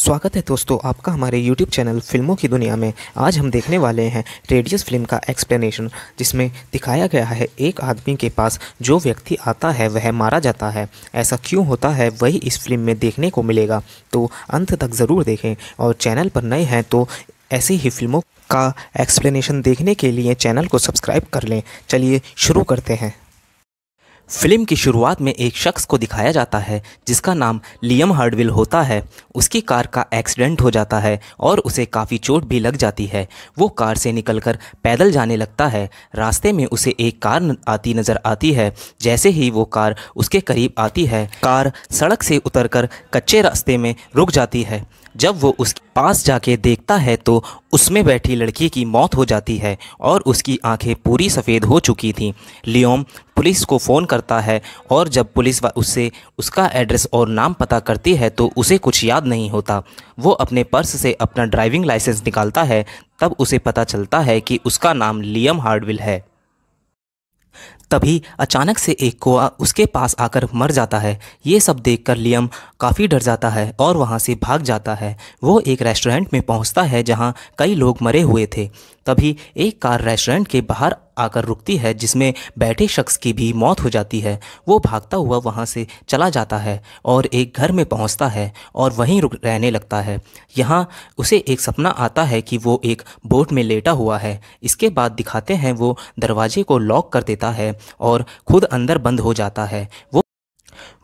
स्वागत है दोस्तों आपका हमारे YouTube चैनल फिल्मों की दुनिया में आज हम देखने वाले हैं रेडियस फिल्म का एक्सप्लेनेशन जिसमें दिखाया गया है एक आदमी के पास जो व्यक्ति आता है वह मारा जाता है ऐसा क्यों होता है वही इस फिल्म में देखने को मिलेगा तो अंत तक ज़रूर देखें और चैनल पर नए हैं तो ऐसी ही फिल्मों का एक्सप्लेनेशन देखने के लिए चैनल को सब्सक्राइब कर लें चलिए शुरू करते हैं फिल्म की शुरुआत में एक शख्स को दिखाया जाता है जिसका नाम लियम हार्डविल होता है उसकी कार का एक्सीडेंट हो जाता है और उसे काफ़ी चोट भी लग जाती है वो कार से निकलकर पैदल जाने लगता है रास्ते में उसे एक कार आती नज़र आती है जैसे ही वो कार उसके करीब आती है कार सड़क से उतरकर कच्चे रास्ते में रुक जाती है जब वो उसके पास जाके देखता है तो उसमें बैठी लड़की की मौत हो जाती है और उसकी आंखें पूरी सफ़ेद हो चुकी थीं लियोम पुलिस को फ़ोन करता है और जब पुलिस उससे उसका एड्रेस और नाम पता करती है तो उसे कुछ याद नहीं होता वो अपने पर्स से अपना ड्राइविंग लाइसेंस निकालता है तब उसे पता चलता है कि उसका नाम लियम हार्डविल है तभी अचानक से एक कुआ उसके पास आकर मर जाता है ये सब देखकर लियम काफ़ी डर जाता है और वहाँ से भाग जाता है वो एक रेस्टोरेंट में पहुँचता है जहाँ कई लोग मरे हुए थे तभी एक कार रेस्टोरेंट के बाहर आकर रुकती है जिसमें बैठे शख्स की भी मौत हो जाती है वो भागता हुआ वहाँ से चला जाता है और एक घर में पहुँचता है और वहीं रुक रहने लगता है यहाँ उसे एक सपना आता है कि वो एक बोट में लेटा हुआ है इसके बाद दिखाते हैं वो दरवाजे को लॉक कर देता है और खुद अंदर बंद हो जाता है वो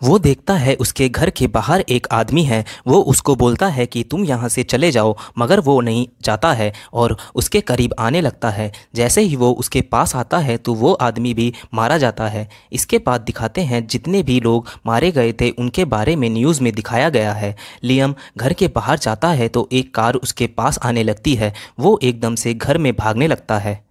वो देखता है उसके घर के बाहर एक आदमी है वो उसको बोलता है कि तुम यहाँ से चले जाओ मगर वो नहीं जाता है और उसके करीब आने लगता है जैसे ही वो उसके पास आता है तो वो आदमी भी मारा जाता है इसके बाद दिखाते हैं जितने भी लोग मारे गए थे उनके बारे में न्यूज़ में दिखाया गया है लियम घर के बाहर जाता है तो एक कार उसके पास आने लगती है वो एकदम से घर में भागने लगता है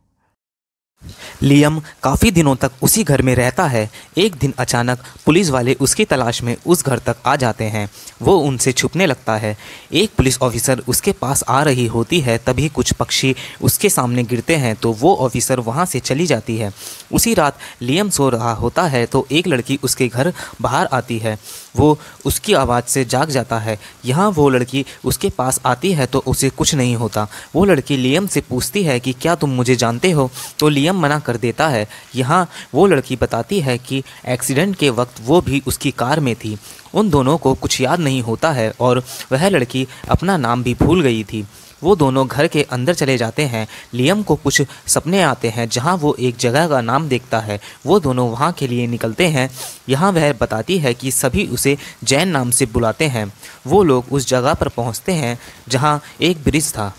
लियम काफ़ी दिनों तक उसी घर में रहता है एक दिन अचानक पुलिस वाले उसकी तलाश में उस घर तक आ जाते हैं वो उनसे छुपने लगता है एक पुलिस ऑफिसर उसके पास आ रही होती है तभी कुछ पक्षी उसके सामने गिरते हैं तो वो ऑफिसर वहाँ से चली जाती है उसी रात लियम सो रहा होता है तो एक लड़की उसके घर बाहर आती है वो उसकी आवाज़ से जाग जाता है यहाँ वो लड़की उसके पास आती है तो उसे कुछ नहीं होता वो लड़की लियम से पूछती है कि क्या तुम मुझे जानते हो तो लियम मना कर कर देता है यहाँ वो लड़की बताती है कि एक्सीडेंट के वक्त वो भी उसकी कार में थी उन दोनों को कुछ याद नहीं होता है और वह लड़की अपना नाम भी भूल गई थी वो दोनों घर के अंदर चले जाते हैं लियम को कुछ सपने आते हैं जहां वो एक जगह का नाम देखता है वो दोनों वहां के लिए निकलते हैं यहां वह बताती है कि सभी उसे जैन नाम से बुलाते हैं वो लोग उस जगह पर पहुंचते हैं जहां एक ब्रिज था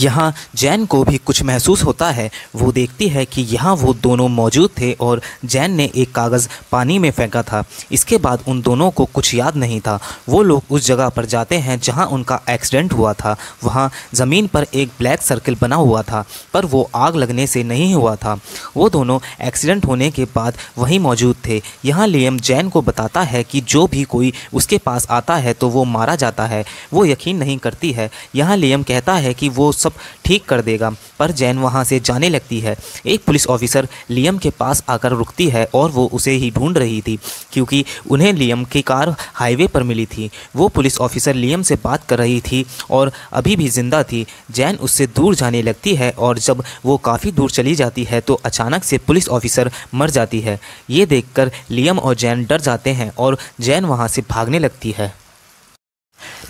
यहाँ जैन को भी कुछ महसूस होता है वो देखती है कि यहाँ वो दोनों मौजूद थे और जैन ने एक कागज़ पानी में फेंका था इसके बाद उन दोनों को कुछ याद नहीं था वो लोग उस जगह पर जाते हैं जहाँ उनका एक्सीडेंट हुआ था वहाँ ज़मीन पर एक ब्लैक सर्किल बना हुआ था पर वो आग लगने से नहीं हुआ था वो दोनों एक्सीडेंट होने के बाद वहीं मौजूद थे यहाँ लियम जैन को बताता है कि जो भी कोई उसके पास आता है तो वो मारा जाता है वो यकीन नहीं करती है यहाँ लियम कहता है कि वो वो सब ठीक कर देगा पर जैन वहाँ से जाने लगती है एक पुलिस ऑफिसर लियम के पास आकर रुकती है और वो उसे ही ढूंढ रही थी क्योंकि उन्हें लियम की कार हाईवे पर मिली थी वो पुलिस ऑफिसर लियम से बात कर रही थी और अभी भी ज़िंदा थी जैन उससे दूर जाने लगती है और जब वो काफ़ी दूर चली जाती है तो अचानक से पुलिस ऑफिसर मर जाती है ये देखकर लियम और जैन डर जाते हैं और जैन वहाँ से भागने लगती है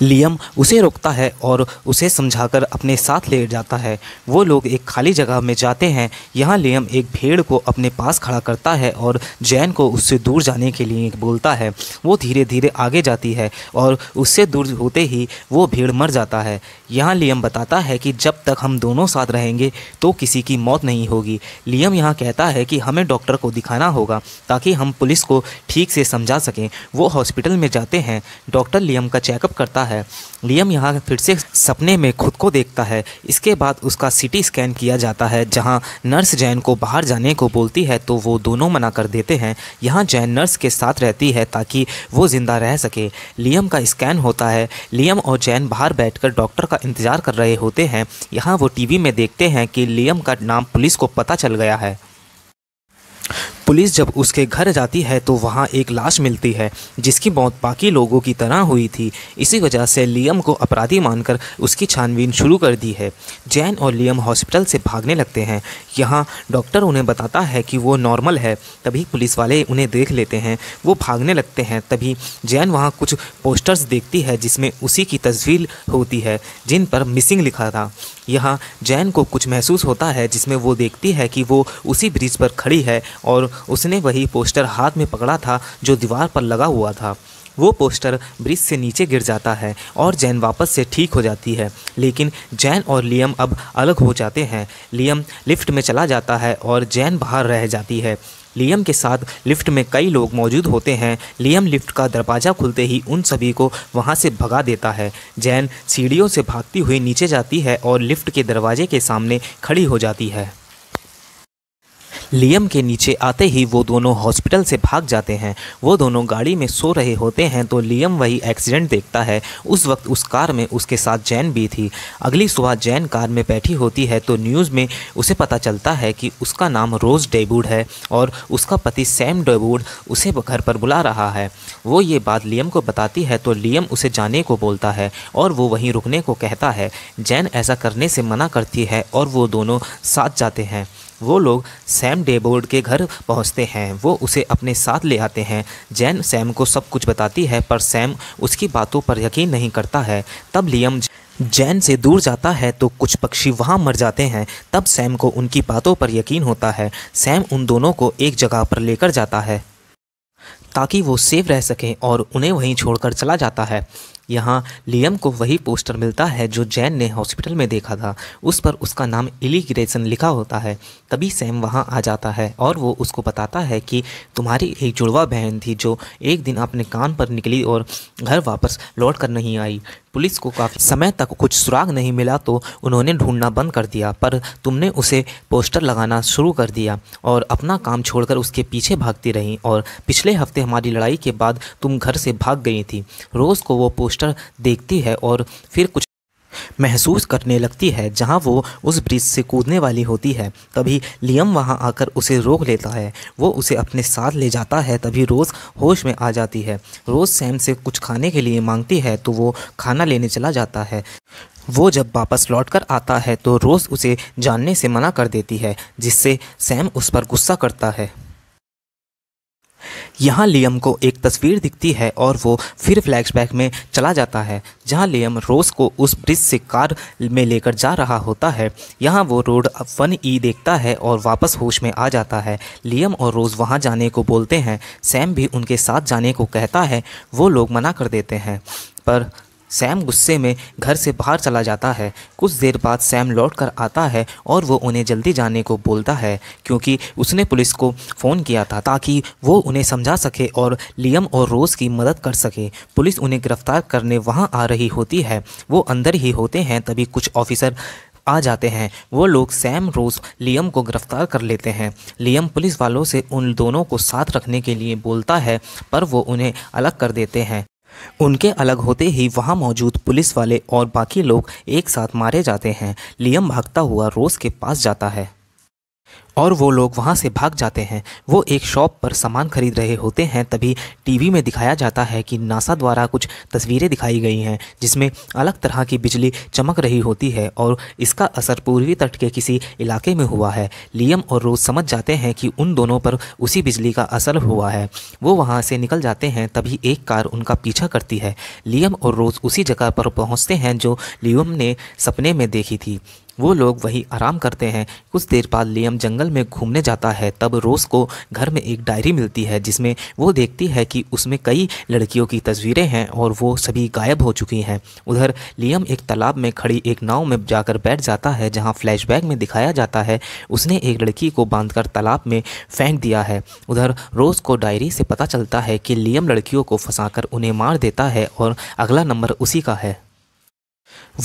लियम उसे रोकता है और उसे समझाकर अपने साथ ले जाता है वो लोग एक खाली जगह में जाते हैं यहाँ लियम एक भेड़ को अपने पास खड़ा करता है और जैन को उससे दूर जाने के लिए बोलता है वो धीरे धीरे आगे जाती है और उससे दूर होते ही वो भीड़ मर जाता है यहाँ लियम बताता है कि जब तक हम दोनों साथ रहेंगे तो किसी की मौत नहीं होगी लियम यहाँ कहता है कि हमें डॉक्टर को दिखाना होगा ताकि हम पुलिस को ठीक से समझा सकें वो हॉस्पिटल में जाते हैं डॉक्टर लियम का चेकअप करता है लियम यहाँ फिर से सपने में खुद को देखता है इसके बाद उसका सिटी स्कैन किया जाता है जहाँ नर्स जैन को बाहर जाने को बोलती है तो वो दोनों मना कर देते हैं यहाँ जैन नर्स के साथ रहती है ताकि वो ज़िंदा रह सके लियम का स्कैन होता है लियम और जैन बाहर बैठ डॉक्टर का इंतज़ार कर रहे होते हैं यहाँ वो टी में देखते हैं कि लियम का नाम पुलिस को पता चल गया है पुलिस जब उसके घर जाती है तो वहाँ एक लाश मिलती है जिसकी मौत बाकी लोगों की तरह हुई थी इसी वजह से लियम को अपराधी मानकर उसकी छानबीन शुरू कर दी है जैन और लियम हॉस्पिटल से भागने लगते हैं यहाँ डॉक्टर उन्हें बताता है कि वो नॉर्मल है तभी पुलिस वाले उन्हें देख लेते हैं वो भागने लगते हैं तभी जैन वहाँ कुछ पोस्टर्स देखती है जिसमें उसी की तस्वीर होती है जिन पर मिसिंग लिखा था यहाँ जैन को कुछ महसूस होता है जिसमें वो देखती है कि वो उसी ब्रिज पर खड़ी है और उसने वही पोस्टर हाथ में पकड़ा था जो दीवार पर लगा हुआ था वो पोस्टर ब्रिज से नीचे गिर जाता है और जैन वापस से ठीक हो जाती है लेकिन जैन और लियम अब अलग हो जाते हैं लियम लिफ्ट में चला जाता है और जैन बाहर रह जाती है लियम के साथ लिफ्ट में कई लोग मौजूद होते हैं लियम लिफ्ट का दरवाज़ा खुलते ही उन सभी को वहाँ से भगा देता है जैन सीढ़ियों से भागती हुई नीचे जाती है और लिफ्ट के दरवाजे के सामने खड़ी हो जाती है लियम के नीचे आते ही वो दोनों हॉस्पिटल से भाग जाते हैं वो दोनों गाड़ी में सो रहे होते हैं तो लियम वही एक्सीडेंट देखता है उस वक्त उस कार में उसके साथ जैन भी थी अगली सुबह जैन कार में बैठी होती है तो न्यूज़ में उसे पता चलता है कि उसका नाम रोज़ डेबूड है और उसका पति सैम डेबूड उसे घर पर बुला रहा है वो ये बात लियम को बताती है तो लियम उसे जाने को बोलता है और वो वहीं रुकने को कहता है जैन ऐसा करने से मना करती है और वो दोनों साथ जाते हैं वो लोग सैम डेबोर्ड के घर पहुंचते हैं वो उसे अपने साथ ले आते हैं जैन सैम को सब कुछ बताती है पर सैम उसकी बातों पर यकीन नहीं करता है तब लियम जैन से दूर जाता है तो कुछ पक्षी वहाँ मर जाते हैं तब सैम को उनकी बातों पर यकीन होता है सैम उन दोनों को एक जगह पर लेकर जाता है ताकि वो सेफ रह सकें और उन्हें वहीं छोड़कर चला जाता है यहाँ लियम को वही पोस्टर मिलता है जो जैन ने हॉस्पिटल में देखा था उस पर उसका नाम इली ग्रेसन लिखा होता है तभी सैम वहाँ आ जाता है और वो उसको बताता है कि तुम्हारी एक जुड़वा बहन थी जो एक दिन अपने कान पर निकली और घर वापस लौट कर नहीं आई पुलिस को काफ़ी समय तक कुछ सुराग नहीं मिला तो उन्होंने ढूंढना बंद कर दिया पर तुमने उसे पोस्टर लगाना शुरू कर दिया और अपना काम छोड़कर उसके पीछे भागती रहीं और पिछले हफ्ते हमारी लड़ाई के बाद तुम घर से भाग गई थी रोज़ को वो पोस्टर देखती है और फिर कुछ महसूस करने लगती है जहां वो उस ब्रिज से कूदने वाली होती है तभी लियम वहां आकर उसे रोक लेता है वो उसे अपने साथ ले जाता है तभी रोज़ होश में आ जाती है रोज़ सैम से कुछ खाने के लिए मांगती है तो वो खाना लेने चला जाता है वो जब वापस लौट कर आता है तो रोज़ उसे जानने से मना कर देती है जिससे सैम उस पर गुस्सा करता है यहाँ लियम को एक तस्वीर दिखती है और वो फिर फ्लैशबैक में चला जाता है जहाँ लियम रोस को उस ब्रिज से कार में लेकर जा रहा होता है यहाँ वो रोड वन ई e देखता है और वापस होश में आ जाता है लियम और रोज़ वहाँ जाने को बोलते हैं सैम भी उनके साथ जाने को कहता है वो लोग मना कर देते हैं पर सैम गुस्से में घर से बाहर चला जाता है कुछ देर बाद सैम लौट कर आता है और वो उन्हें जल्दी जाने को बोलता है क्योंकि उसने पुलिस को फ़ोन किया था ताकि वो उन्हें समझा सके और लियम और रोज़ की मदद कर सके पुलिस उन्हें गिरफ्तार करने वहाँ आ रही होती है वो अंदर ही होते हैं तभी कुछ ऑफिसर आ जाते हैं वो लोग सैम रोज लियम को गिरफ्तार कर लेते हैं लियम पुलिस वालों से उन दोनों को साथ रखने के लिए बोलता है पर वो उन्हें अलग कर देते हैं उनके अलग होते ही वहां मौजूद पुलिस वाले और बाकी लोग एक साथ मारे जाते हैं लियम भागता हुआ रोस के पास जाता है और वो लोग वहाँ से भाग जाते हैं वो एक शॉप पर सामान खरीद रहे होते हैं तभी टीवी में दिखाया जाता है कि नासा द्वारा कुछ तस्वीरें दिखाई गई हैं जिसमें अलग तरह की बिजली चमक रही होती है और इसका असर पूर्वी तट के किसी इलाके में हुआ है लियम और रोज समझ जाते हैं कि उन दोनों पर उसी बिजली का असर हुआ है वो वहाँ से निकल जाते हैं तभी एक कार उनका पीछा करती है लियम और रोज उसी जगह पर पहुँचते हैं जो लियम ने सपने में देखी थी वो लोग वहीं आराम करते हैं कुछ देर बाद लियम जंगल में घूमने जाता है तब रोज़ को घर में एक डायरी मिलती है जिसमें वो देखती है कि उसमें कई लड़कियों की तस्वीरें हैं और वो सभी गायब हो चुकी हैं उधर लियम एक तालाब में खड़ी एक नाव में जाकर बैठ जाता है जहाँ फ्लैशबैक में दिखाया जाता है उसने एक लड़की को बांध तालाब में फेंक दिया है उधर रोज़ को डायरी से पता चलता है कि लियम लड़कियों को फंसा उन्हें मार देता है और अगला नंबर उसी का है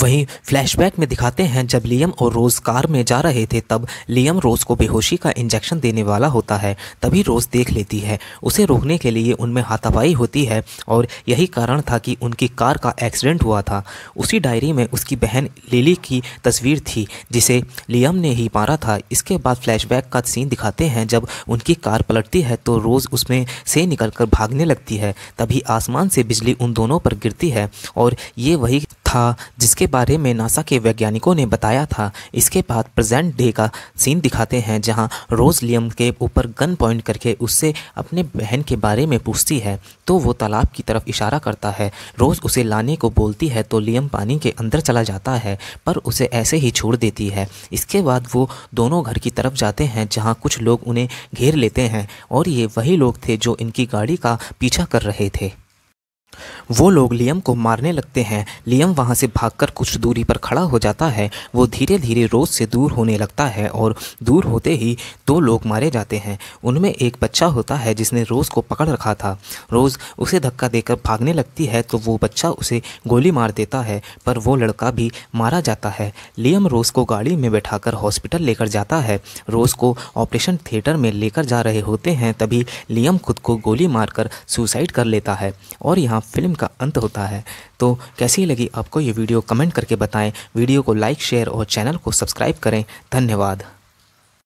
वहीं फ्लैशबैक में दिखाते हैं जब लियम और रोज़ कार में जा रहे थे तब लियम रोज़ को बेहोशी का इंजेक्शन देने वाला होता है तभी रोज़ देख लेती है उसे रोकने के लिए उनमें हाथापाई होती है और यही कारण था कि उनकी कार का एक्सीडेंट हुआ था उसी डायरी में उसकी बहन लिली की तस्वीर थी जिसे लियम ने ही मारा था इसके बाद फ्लैशबैक का सीन दिखाते हैं जब उनकी कार पलटती है तो रोज़ उसमें से निकल भागने लगती है तभी आसमान से बिजली उन दोनों पर गिरती है और ये वही था जिसके बारे में नासा के वैज्ञानिकों ने बताया था इसके बाद प्रेजेंट डे का सीन दिखाते हैं जहां रोज लियम के ऊपर गन पॉइंट करके उससे अपने बहन के बारे में पूछती है तो वो तालाब की तरफ इशारा करता है रोज़ उसे लाने को बोलती है तो लियम पानी के अंदर चला जाता है पर उसे ऐसे ही छोड़ देती है इसके बाद वो दोनों घर की तरफ जाते हैं जहाँ कुछ लोग उन्हें घेर लेते हैं और ये वही लोग थे जो इनकी गाड़ी का पीछा कर रहे थे वो लोग लियम को मारने लगते हैं लियम वहाँ से भागकर कुछ दूरी पर खड़ा हो जाता है वो धीरे धीरे रोज से दूर होने लगता है और दूर होते ही दो लोग मारे जाते हैं उनमें एक बच्चा होता है जिसने रोज़ को पकड़ रखा था रोज़ उसे धक्का देकर भागने लगती है तो वो बच्चा उसे गोली मार देता है पर वो लड़का भी मारा जाता है लियम रोज़ को गाड़ी में बैठा हॉस्पिटल लेकर जाता है रोज़ को ऑपरेशन थिएटर में लेकर जा रहे होते हैं तभी लियम खुद को गोली मारकर सुसाइड कर लेता है और यहाँ फिल्म का अंत होता है तो कैसी लगी आपको ये वीडियो कमेंट करके बताएं वीडियो को लाइक शेयर और चैनल को सब्सक्राइब करें धन्यवाद